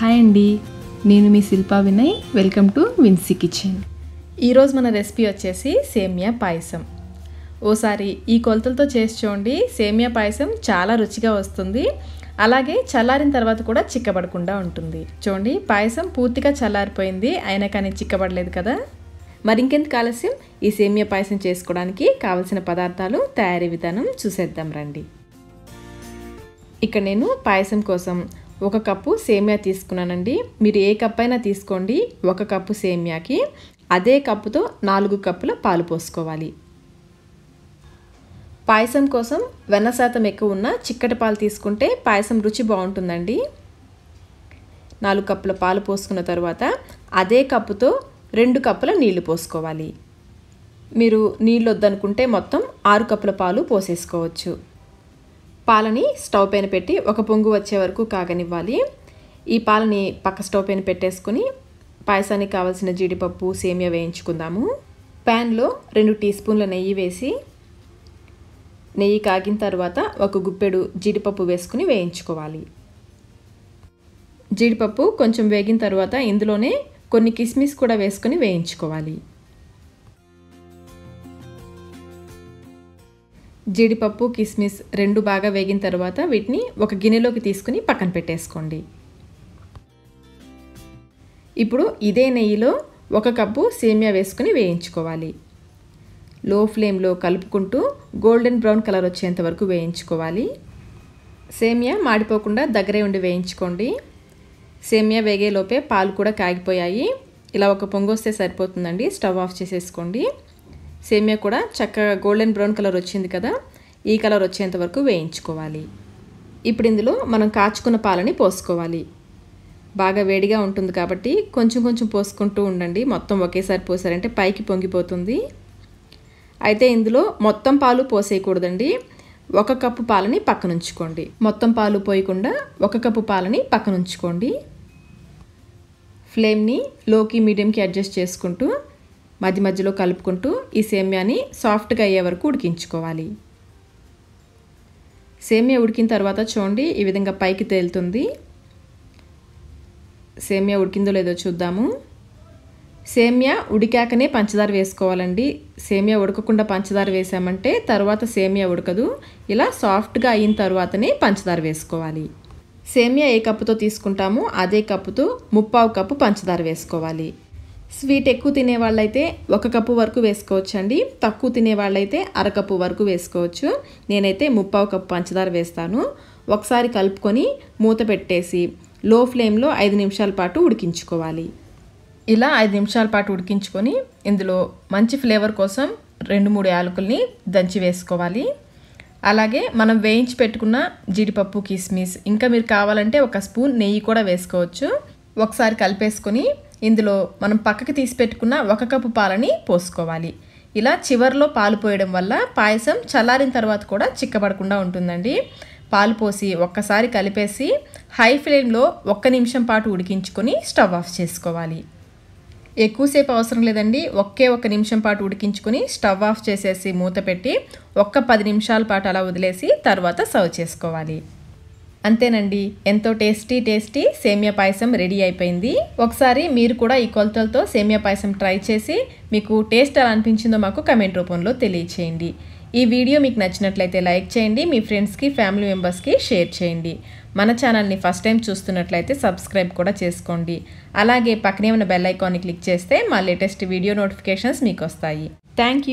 hi అండి నేను మీ Shilpa Vinay welcome to Vincy kitchen ఈరోజు మన రెసిపీ వచ్చేసి సేమియా పాయసం ఓసారి ఈ కొలతలతో చేసి చూడండి సేమియా పాయసం చాలా రుచిగా వస్తుంది అలాగే చల్లారిన తర్వాత కూడా చిక్కబడకుండా ఉంటుంది చూడండి పాయసం పూర్తిగా చల్లారిపోయింది అయినా కానీ చిక్కబడలేదు కదా మరింకెందుకు ఆలస్యం ఈ సేమియా పాయసం చేసుకోవడానికి కావలసిన పదార్థాలు తయారీ విధానం చూసేద్దాం రండి ఇక్కడ నేను పాయసం కోసం ఒక కప్పు సేమియా తీసుకున్నానండి మీరు ఏ కప్ అయినా తీసుకోండి ఒక కప్పు సేమియాకి అదే కప్పుతో నాలుగు కప్పుల పాలు పోసుకోవాలి పాయసం కోసం వెన్న శాతం ఎక్కువ ఉన్న చిక్కటి పాలు తీసుకుంటే పాయసం రుచి బాగుంటుందండి నాలుగు కప్పుల పాలు పోసుకున్న తర్వాత అదే కప్పుతో రెండు కప్పుల నీళ్లు పోసుకోవాలి మీరు నీళ్ళు వద్దనుకుంటే మొత్తం ఆరు కప్పుల పాలు పోసేసుకోవచ్చు పాలని స్టవ్ పైన పెట్టి ఒక పొంగు వచ్చే వరకు కాగనివ్వాలి ఈ పాలని పక్క స్టవ్ పైన పెట్టేసుకుని పాయసానికి కావాల్సిన జీడిపప్పు సేమియా వేయించుకుందాము ప్యాన్లో రెండు టీ స్పూన్ల నెయ్యి వేసి నెయ్యి కాగిన తర్వాత ఒక గుప్పెడు జీడిపప్పు వేసుకుని వేయించుకోవాలి జీడిపప్పు కొంచెం వేగిన తర్వాత ఇందులోనే కొన్ని కిస్మిస్ కూడా వేసుకుని వేయించుకోవాలి జీడిపప్పు కిస్మిస్ రెండు బాగా వేగిన తర్వాత వీటిని ఒక గిన్నెలోకి తీసుకుని పక్కన పెట్టేసుకోండి ఇప్పుడు ఇదే నెయ్యిలో ఒక కప్పు సేమియా వేసుకుని వేయించుకోవాలి లో ఫ్లేమ్లో కలుపుకుంటూ గోల్డెన్ బ్రౌన్ కలర్ వచ్చేంత వరకు వేయించుకోవాలి సేమియా మాడిపోకుండా దగ్గరే ఉండి వేయించుకోండి సేమియా వేగేలోపే పాలు కూడా కాగిపోయాయి ఇలా ఒక పొంగు వస్తే సరిపోతుందండి స్టవ్ ఆఫ్ చేసేసుకోండి సేమియా కూడా చక్కగా గోల్డెన్ బ్రౌన్ కలర్ వచ్చింది కదా ఈ కలర్ వచ్చేంత వరకు వేయించుకోవాలి ఇప్పుడు ఇందులో మనం కాచుకున్న పాలని పోసుకోవాలి బాగా వేడిగా ఉంటుంది కాబట్టి కొంచెం కొంచెం పోసుకుంటూ ఉండండి మొత్తం ఒకేసారి పోసారంటే పైకి పొంగిపోతుంది అయితే ఇందులో మొత్తం పాలు పోసేయకూడదండి ఒక కప్పు పాలని పక్కనుంచుకోండి మొత్తం పాలు పోయకుండా ఒక కప్పు పాలని పక్కనుంచుకోండి ఫ్లేమ్ని లోకి మీడియంకి అడ్జస్ట్ చేసుకుంటూ మధ్య మధ్యలో కలుపుకుంటూ ఈ సేమ్యాని సాఫ్ట్గా అయ్యే వరకు ఉడికించుకోవాలి సేమ్యా ఉడికిన తర్వాత చూడండి ఈ విధంగా పైకి తేలుతుంది సేమ్యా ఉడికిందో లేదో చూద్దాము సేమ్యా ఉడికాకనే పంచదార వేసుకోవాలండి సేమ్యా ఉడకకుండా పంచదార వేసామంటే తర్వాత సేమ్యా ఉడకదు ఇలా సాఫ్ట్గా అయిన తర్వాతనే పంచదార వేసుకోవాలి సేమ్యా ఏ కప్పుతో తీసుకుంటామో అదే కప్పుతో ముప్పావు కప్పు పంచదార వేసుకోవాలి స్వీట్ ఎక్కువ తినే వాళ్ళైతే ఒక కప్పు వరకు వేసుకోవచ్చు అండి తక్కువ తినే వాళ్ళైతే అరకప్పు వరకు వేసుకోవచ్చు నేనైతే ముప్పావు కప్పు పంచదార వేస్తాను ఒకసారి కలుపుకొని మూత పెట్టేసి లో ఫ్లేమ్లో ఐదు నిమిషాల పాటు ఉడికించుకోవాలి ఇలా ఐదు నిమిషాల పాటు ఉడికించుకొని ఇందులో మంచి ఫ్లేవర్ కోసం రెండు మూడు యాలకుల్ని దంచి వేసుకోవాలి అలాగే మనం వేయించి పెట్టుకున్న జీడిపప్పు కిస్మిస్ ఇంకా మీరు కావాలంటే ఒక స్పూన్ నెయ్యి కూడా వేసుకోవచ్చు ఒకసారి కలిపేసుకొని ఇందులో మనం పక్కకి తీసి పెట్టుకున్న ఒక కప్పు పాలని పోసుకోవాలి ఇలా చివరిలో పాలు పోయడం వల్ల పాయసం చల్లారిన తర్వాత కూడా చిక్కబడకుండా ఉంటుందండి పాలు పోసి ఒక్కసారి కలిపేసి హై ఫ్లేమ్లో ఒక్క నిమిషం పాటు ఉడికించుకొని స్టవ్ ఆఫ్ చేసుకోవాలి ఎక్కువసేపు అవసరం లేదండి ఒకే ఒక నిమిషం పాటు ఉడికించుకొని స్టవ్ ఆఫ్ చేసేసి మూత పెట్టి ఒక్క పది నిమిషాల పాటు అలా వదిలేసి తర్వాత సర్వ్ చేసుకోవాలి అంతేనండి ఎంతో టేస్టీ టేస్టీ సేమియా పాయసం రెడీ అయిపోయింది ఒకసారి మీరు కూడా ఈ కొలతలతో సేమియా పాయసం ట్రై చేసి మీకు టేస్ట్ ఎలా అనిపించిందో మాకు కమెంట్ రూపంలో తెలియచేయండి ఈ వీడియో మీకు నచ్చినట్లయితే లైక్ చేయండి మీ ఫ్రెండ్స్కి ఫ్యామిలీ మెంబర్స్కి షేర్ చేయండి మన ఛానల్ని ఫస్ట్ టైం చూస్తున్నట్లయితే సబ్స్క్రైబ్ కూడా చేసుకోండి అలాగే పక్కనే ఉన్న బెల్ ఐకాన్ని క్లిక్ చేస్తే మా లేటెస్ట్ వీడియో నోటిఫికేషన్స్ మీకు వస్తాయి థ్యాంక్